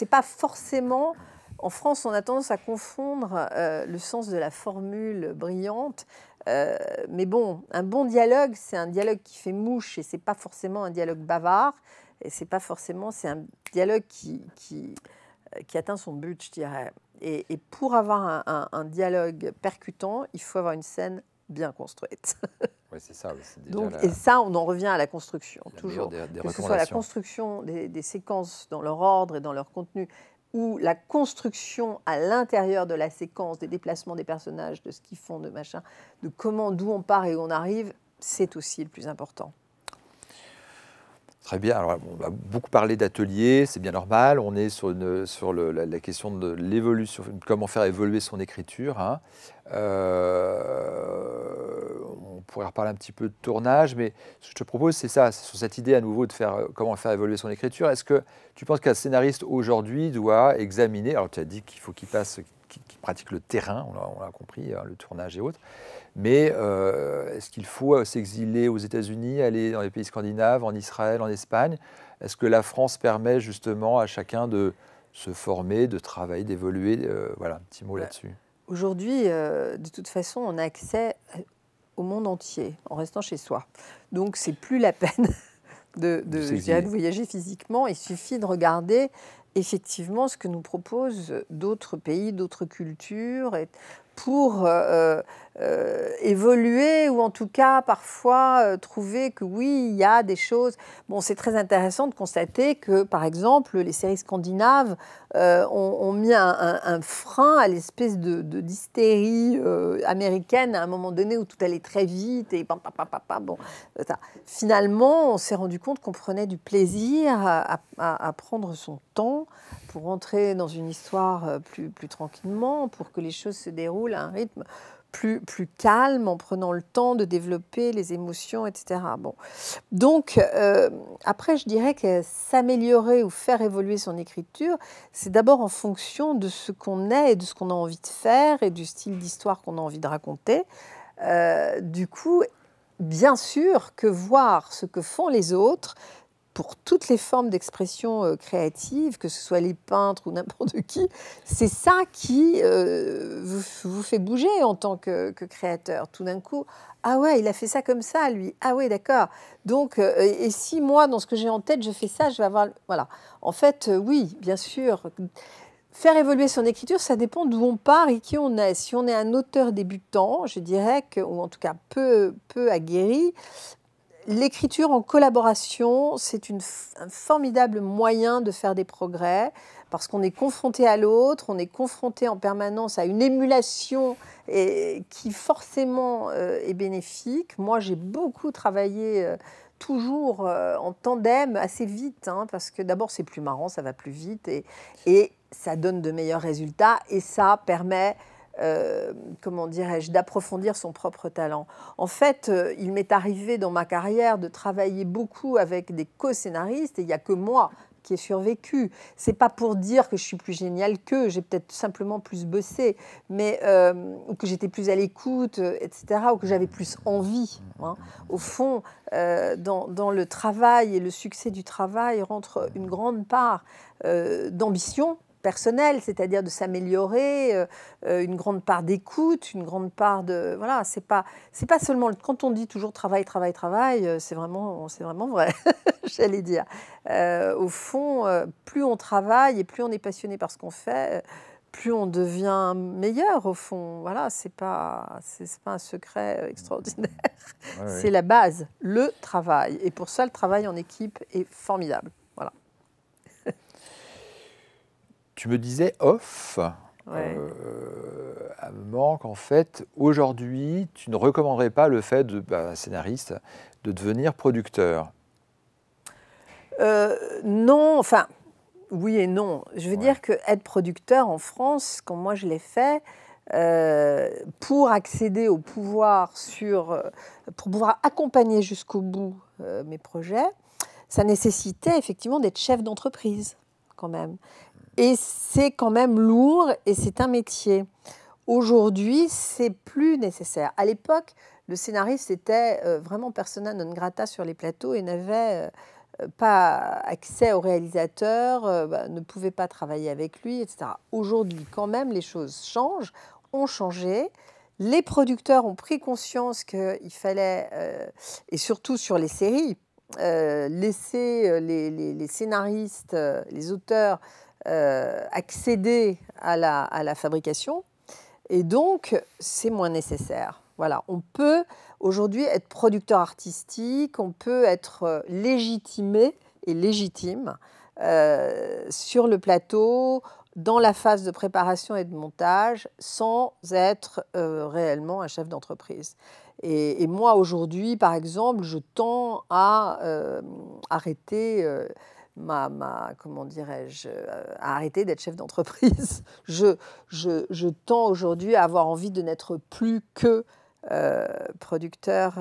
n'est pas forcément en France, on a tendance à confondre le sens de la formule brillante euh, mais bon, un bon dialogue, c'est un dialogue qui fait mouche et c'est pas forcément un dialogue bavard. Et c'est pas forcément, c'est un dialogue qui, qui, euh, atteint son but, je dirais. Et, pour avoir un, dialogue percutant, il faut avoir une scène bien construite. c'est ça. Donc, Et ça, on en revient à la construction, toujours. Des, que ce soit la construction des, des séquences dans leur ordre et dans leur contenu, où la construction à l'intérieur de la séquence, des déplacements des personnages, de ce qu'ils font, de machin, de comment, d'où on part et où on arrive, c'est aussi le plus important. Très bien. Alors, on va beaucoup parlé d'ateliers, c'est bien normal. On est sur, la, question de l'évolution, comment faire évoluer son écriture. Hein. Euh, pourrait reparler un petit peu de tournage, mais ce que je te propose, c'est ça, sur cette idée à nouveau de faire euh, comment faire évoluer son écriture. Est-ce que tu penses qu'un scénariste aujourd'hui doit examiner, alors tu as dit qu'il faut qu'il passe, qu'il pratique le terrain, on l'a compris, hein, le tournage et autres, mais euh, est-ce qu'il faut euh, s'exiler aux États-Unis, aller dans les pays scandinaves, en Israël, en Espagne Est-ce que la France permet justement à chacun de se former, de travailler, d'évoluer Voilà, un petit mot bah, là-dessus. Aujourd'hui, de toute façon, on a accès au monde entier en restant chez soi. Donc c'est plus la peine de, voyager physiquement. Il suffit de regarder effectivement ce que nous proposent d'autres pays, d'autres cultures. Et pour euh, euh, euh, évoluer ou en tout cas parfois trouver que oui, il y a des choses. Bon, c'est très intéressant de constater que par exemple les séries scandinaves ont, mis un, frein à l'espèce de, de d'hystérie américaine à un moment donné où tout allait très vite et bon. Finalement, on s'est rendu compte qu'on prenait du plaisir à, prendre son temps pour entrer dans une histoire plus, plus tranquillement, pour que les choses se déroulent un rythme plus, calme, en prenant le temps de développer les émotions, etc. Bon. Donc, euh, après, je dirais que s'améliorer ou faire évoluer son écriture, c'est d'abord en fonction de ce qu'on est et de ce qu'on a envie de faire et du style d'histoire qu'on a envie de raconter. Euh, du coup, bien sûr que voir ce que font les autres, pour toutes les formes d'expression euh, créative, que ce soit les peintres ou n'importe qui, c'est ça qui euh, vous, fait bouger en tant que, créateur. Tout d'un coup, ah ouais, il a fait ça comme ça, lui. Ah ouais, d'accord. Donc, euh, et si moi, dans ce que j'ai en tête, je fais ça, je vais avoir... Voilà. En fait, oui, bien sûr. Faire évoluer son écriture, ça dépend d'où on part et qui on est. Si on est un auteur débutant, je dirais ou en tout cas peu, peu aguerri, L'écriture en collaboration, c'est un formidable moyen de faire des progrès parce qu'on est confronté à l'autre, on est confronté en permanence à une émulation qui forcément euh, est bénéfique. Moi, j'ai beaucoup travaillé euh, toujours euh, en tandem assez vite hein, parce que d'abord, c'est plus marrant, ça va plus vite et ça donne de meilleurs résultats et ça permet euh, comment dirais-je, d'approfondir son propre talent. En fait, euh, il m'est arrivé dans ma carrière de travailler beaucoup avec des co-scénaristes et il n'y a que moi qui ai survécu. C'est pas pour dire que je suis plus géniale qu'eux, j'ai peut-être simplement plus bossé, mais euh, ou que j'étais plus à l'écoute, etc., ou que j'avais plus envie. Hein. Au fond, dans, le travail et le succès du travail rentre une grande part d'ambition, personnel, c'est-à-dire de s'améliorer, euh, euh, une grande part d'écoute, une grande part de voilà, c'est pas c'est pas seulement quand on dit toujours travail, travail, travail, euh, c'est vraiment c'est vraiment vrai, j'allais dire. au fond, plus on travaille et plus on est passionné par ce qu'on fait, plus on devient meilleur au fond. Voilà, c'est pas c'est pas un secret extraordinaire. c'est la base, le travail. Et pour ça, le travail en équipe est formidable. Tu me disais off, euh, à un moment qu'en fait, aujourd'hui, tu ne recommanderais pas le fait de bah, scénariste de devenir producteur. Euh, non, enfin, oui et non. Je veux dire que être producteur en France, comme moi je l'ai fait, euh, pour accéder au pouvoir sur, pour pouvoir accompagner jusqu'au bout mes projets, ça nécessitait effectivement d'être chef d'entreprise quand même. Et c'est quand même lourd et c'est un métier. Aujourd'hui, c'est plus nécessaire. À l'époque, le scénariste était euh, vraiment persona non grata sur les plateaux et n'avait euh, euh, pas accès au réalisateur, bah, ne pouvait pas travailler avec lui, etc. Aujourd'hui, quand même, les choses changent, ont changé. Les producteurs ont pris conscience qu'il fallait, et surtout sur les séries, laisser les, les, scénaristes, les auteurs euh, accéder à la, fabrication et donc c'est moins nécessaire. Voilà, on peut aujourd'hui être producteur artistique, on peut être euh, légitimé et légitime euh, sur le plateau, dans la phase de préparation et de montage, sans être réellement un chef d'entreprise. Et, moi aujourd'hui, par exemple, je tends à arrêter m'a, comment dirais-je, euh, a arrêté d'être chef d'entreprise. je, je, tends aujourd'hui à avoir envie de n'être plus que euh, euh, producteur,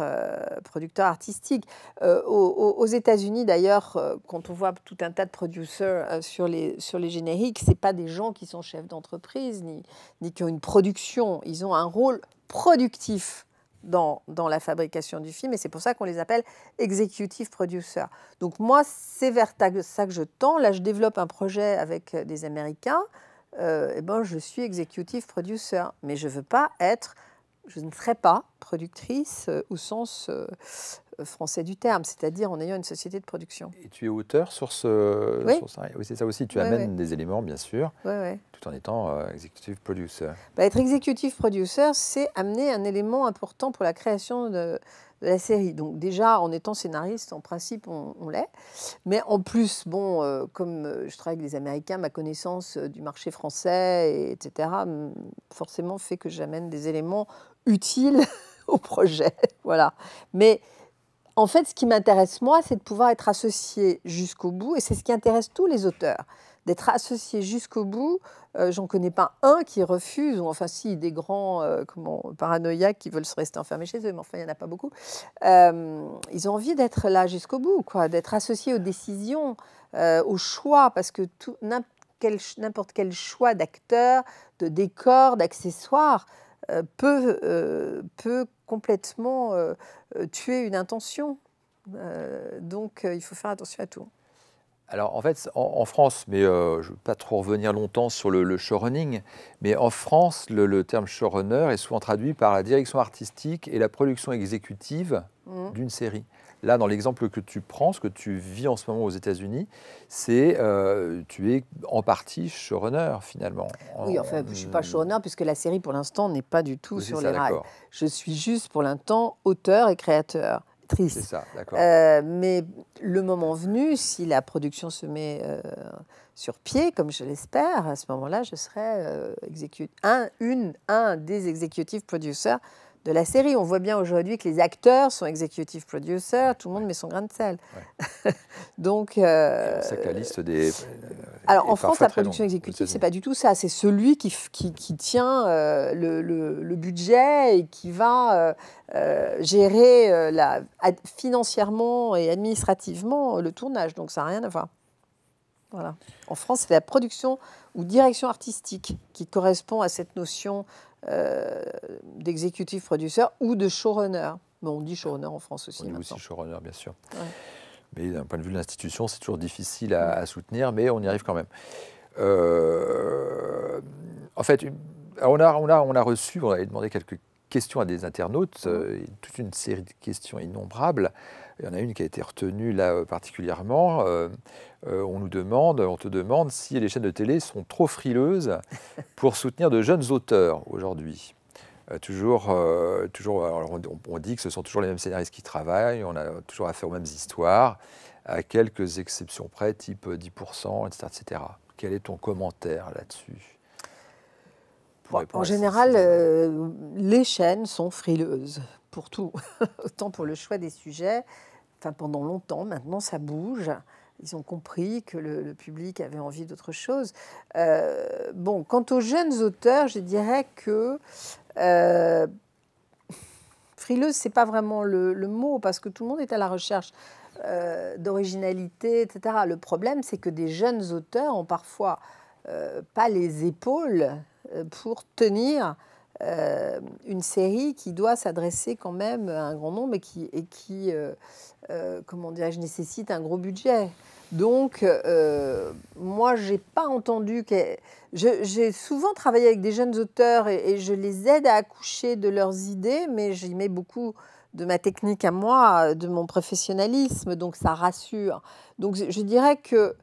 artistique. aux, États-Unis, d'ailleurs, quand on voit tout un tas de producteurs sur, les, sur les génériques, ce pas des gens qui sont chefs d'entreprise ni, ni qui ont une production. Ils ont un rôle productif dans, la fabrication du film et c'est pour ça qu'on les appelle executive producer. Donc moi, c'est vers ça que je tends. Là, je développe un projet avec euh, des Américains. Euh, ben, je suis executive producer, mais je ne veux pas être, je ne serai pas productrice euh, au sens français du terme, c'est-à-dire en ayant une société de production. Et tu es auteur sur ce... Oui, ça. oui c'est ça aussi. Tu amènes des éléments, bien sûr, tout en étant exécutif executive producer. Bah, être executive producer, c'est amener un élément important pour la création de, la série. Donc déjà, en étant scénariste, en principe, on, l'est. Mais en plus, bon, euh, comme euh, je travaille avec les Américains, ma connaissance euh, du marché français, etc., forcément fait que j'amène des éléments utiles au projet. voilà. Mais en fait, ce qui m'intéresse, moi, c'est de pouvoir être associé jusqu'au bout, et c'est ce qui intéresse tous les auteurs, d'être associé jusqu'au bout. Euh, j'en connais pas un qui refuse, ou enfin, si, des grands euh, comment, paranoïaques qui veulent se rester enfermés chez eux, mais enfin, il n'y en a pas beaucoup. Euh, ils ont envie d'être là jusqu'au bout, quoi, d'être associés aux décisions, aux choix, parce que n'importe quel, choix d'acteur, de décor, d'accessoire, peut, peut complètement euh, euh, tuer une intention. Euh, donc il faut faire attention à tout. Alors en fait, en, France, mais je ne veux pas trop revenir longtemps sur le, showrunning, mais en France, le, terme showrunner est souvent traduit par la direction artistique et la production exécutive mmh. d'une série. Là, dans l'exemple que tu prends, ce que tu vis en ce moment aux États-Unis, c'est euh, tu es en partie showrunner finalement. Oui, enfin, je ne suis pas euh, showrunner puisque la série pour l'instant n'est pas du tout sur les rails. Je suis juste pour l'instant auteur et créateur. Triste. Euh, mais le moment venu, si la production se met euh, sur pied, comme je l'espère, à ce moment-là, je serai un, une, un des executive producers de la série. On voit bien aujourd'hui que les acteurs sont executive producers, tout le monde met son grain de sel. Donc. Euh, c'est la liste des. Euh, Alors en France, la production exécutive, c'est pas du tout ça. C'est celui qui, qui, tient euh, le, le, budget et qui va gérer la, financièrement et administrativement le tournage. Donc ça n'a rien à voir. Voilà. En France, c'est la production ou direction artistique qui correspond à cette notion euh, d'exécutif producteur ou de showrunner. Bon, on dit showrunner en France aussi. On dit aussi showrunner, bien sûr. Mais d'un point de vue de l'institution, c'est toujours difficile à, mm. soutenir, mais on y arrive quand même. Euh, en fait, on a, on, a, on a reçu, on avait demandé quelques questions à des internautes, mm. euh, toute une série de questions innombrables. Il y en a une qui a été retenue là particulièrement. Euh, on nous demande, on te demande si les chaînes de télé sont trop frileuses pour soutenir de jeunes auteurs aujourd'hui. Euh, toujours, euh, toujours on, dit que ce sont toujours les mêmes scénaristes qui travaillent, on a toujours affaire aux mêmes histoires, à quelques exceptions près, type 10%, etc. etc. Quel est ton commentaire là-dessus En général, les chaînes sont frileuses pour tout, autant pour le choix des sujets. pendant longtemps, maintenant, ça bouge ils ont compris que le, public avait envie d'autre chose. Euh, bon, quant aux jeunes auteurs, je dirais que euh, frileuse, c'est pas vraiment le, mot parce que tout le monde est à la recherche euh, d'originalité, etc. Le problème, c'est que des jeunes auteurs ont parfois euh, pas les épaules pour tenir euh, une série qui doit s'adresser quand même à un grand nombre et qui, qui euh, euh, comment dirais-je, nécessite un gros budget. Donc, moi, j'ai pas entendu. Que... J'ai souvent travaillé avec des jeunes auteurs et, je les aide à accoucher de leurs idées, mais j'y mets beaucoup de ma technique à moi, de mon professionnalisme, donc ça rassure. Donc, je dirais que.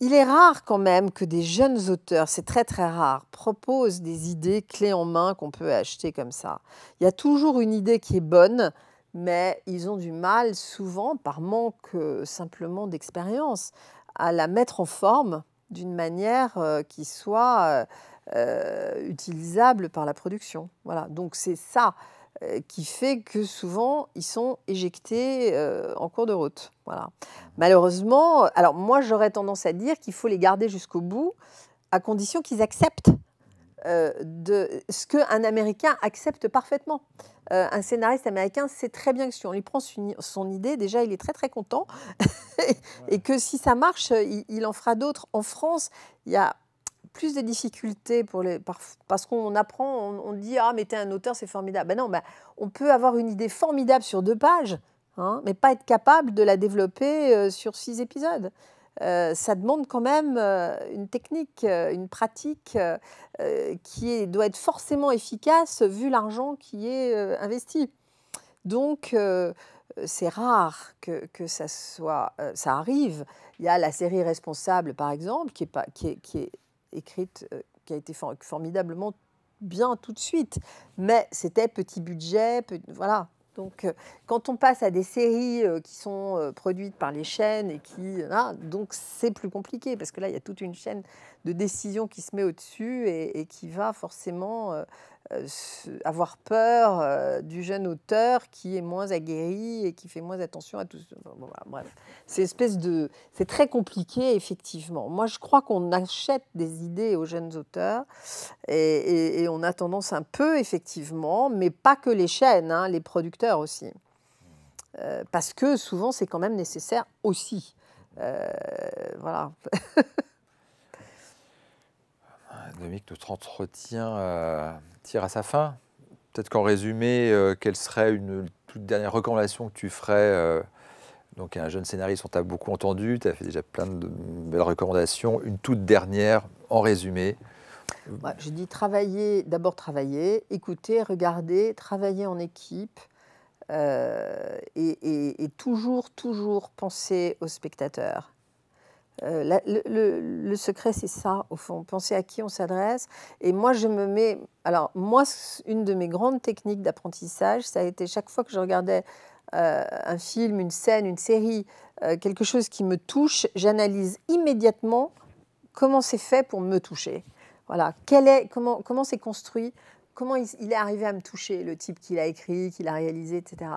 Il est rare quand même que des jeunes auteurs, c'est très très rare, proposent des idées clés en main qu'on peut acheter comme ça. Il y a toujours une idée qui est bonne, mais ils ont du mal souvent, par manque euh, simplement d'expérience, à la mettre en forme d'une manière euh, qui soit euh, utilisable par la production. Voilà, donc c'est ça euh, qui fait que souvent ils sont éjectés euh, en cours de route. Voilà. Malheureusement, alors moi j'aurais tendance à dire qu'il faut les garder jusqu'au bout, à condition qu'ils acceptent euh, de ce qu'un Américain accepte parfaitement. un scénariste américain sait très bien que si on lui prend son, idée, déjà il est très très content, et que si ça marche, il en fera d'autres. En France, il y a plus de difficultés pour les, parce qu'on apprend, on, dit Ah, mais t'es un auteur, c'est formidable. Ben non, ben, on peut avoir une idée formidable sur deux pages, hein, mais pas être capable de la développer euh, sur six épisodes. Euh, ça demande quand même euh, une technique, une pratique qui est, doit être forcément efficace vu l'argent qui est investi. Donc, c'est rare que, ça soit, ça arrive. Il y a la série Responsable, par exemple, qui est, pas, qui est écrite euh, qui a été formidablement bien tout de suite. Mais c'était petit budget, voilà. Donc, euh, quand on passe à des séries euh, qui sont produites par les chaînes et qui. Ah, donc, c'est plus compliqué parce que là, il y a toute une chaîne de décision qui se met au-dessus et, qui va forcément euh, euh, avoir peur euh, du jeune auteur qui est moins aguerri et qui fait moins attention à tout. ce... bref, c'est espèce de, c'est très compliqué effectivement. Moi, je crois qu'on achète des idées aux jeunes auteurs et, on a tendance un peu effectivement, mais pas que les chaînes, hein, les producteurs aussi, parce que souvent c'est quand même nécessaire aussi. voilà. Dominique, notre entretien euh, tire à sa fin. Peut-être qu'en résumé, euh, quelle serait une toute dernière recommandation que tu ferais euh, Donc, un jeune scénariste, on t'a beaucoup entendu, tu as fait déjà plein de belles recommandations. Une toute dernière, en résumé Je dis travailler, d'abord travailler, écouter, regarder, travailler en équipe. Euh, et, et toujours, toujours penser au spectateur. Euh, le, secret, c'est ça, au fond. Penser à qui on s'adresse. Et moi, je me mets. Alors, moi, une de mes grandes techniques d'apprentissage, ça a été chaque fois que je regardais euh, un film, une scène, une série, euh, quelque chose qui me touche, j'analyse immédiatement comment c'est fait pour me toucher. Voilà. Quel est, comment comment c'est construit Comment il, il est arrivé à me toucher, le type qu'il a écrit, qu'il a réalisé, etc.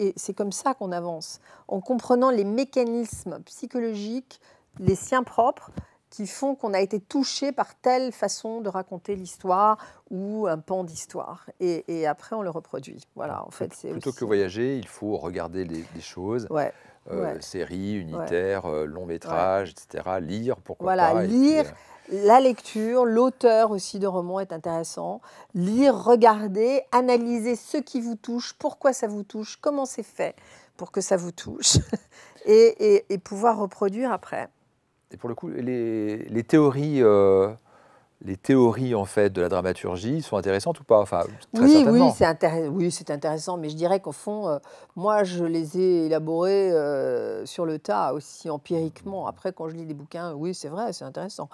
Et c'est comme ça qu'on avance, en comprenant les mécanismes psychologiques, les siens propres qui font qu'on a été touché par telle façon de raconter l'histoire ou un pan d'histoire. Et, après, on le reproduit. Voilà, en fait, c'est Plutôt que voyager, il faut regarder les, choses. Euh, séries, unitaires, euh, longs métrages, etc. Lire, pourquoi voilà, lire. Euh, la lecture, l'auteur aussi de romans est intéressant. Lire, regarder, analyser ce qui vous touche, pourquoi ça vous touche, comment c'est fait pour que ça vous touche, et pouvoir reproduire après et pour le coup, les, théories. Euh, les théories en fait de la dramaturgie sont intéressantes ou pas enfin, très Oui, oui, c'est intéressant. Oui, c'est intéressant, mais je dirais qu'au fond, euh, moi, je les ai élaborées euh, sur le tas aussi empiriquement. Après, quand je lis des bouquins, oui, c'est vrai, c'est intéressant.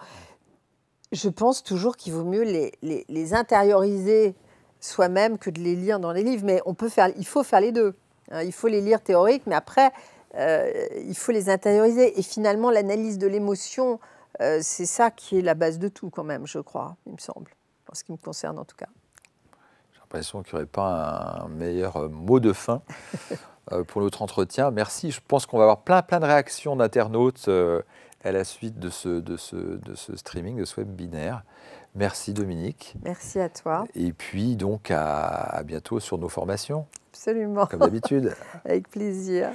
Je pense toujours qu'il vaut mieux les, les, les intérioriser soi-même que de les lire dans les livres, mais on peut faire, il faut faire les deux. Hein. Il faut les lire théoriques, mais après, euh, il faut les intérioriser. Et finalement, l'analyse de l'émotion, euh, c'est ça qui est la base de tout quand même, je crois, il me semble, en ce qui me concerne en tout cas. J'ai l'impression qu'il n'y aurait pas un meilleur mot de fin. Euh, pour notre entretien. Merci. Je pense qu'on va avoir plein, plein de réactions d'internautes à la suite de ce, de streaming, de ce webinaire. Merci Dominique. Merci à toi. Et puis donc à bientôt sur nos formations. Absolument. Comme d'habitude. Avec plaisir.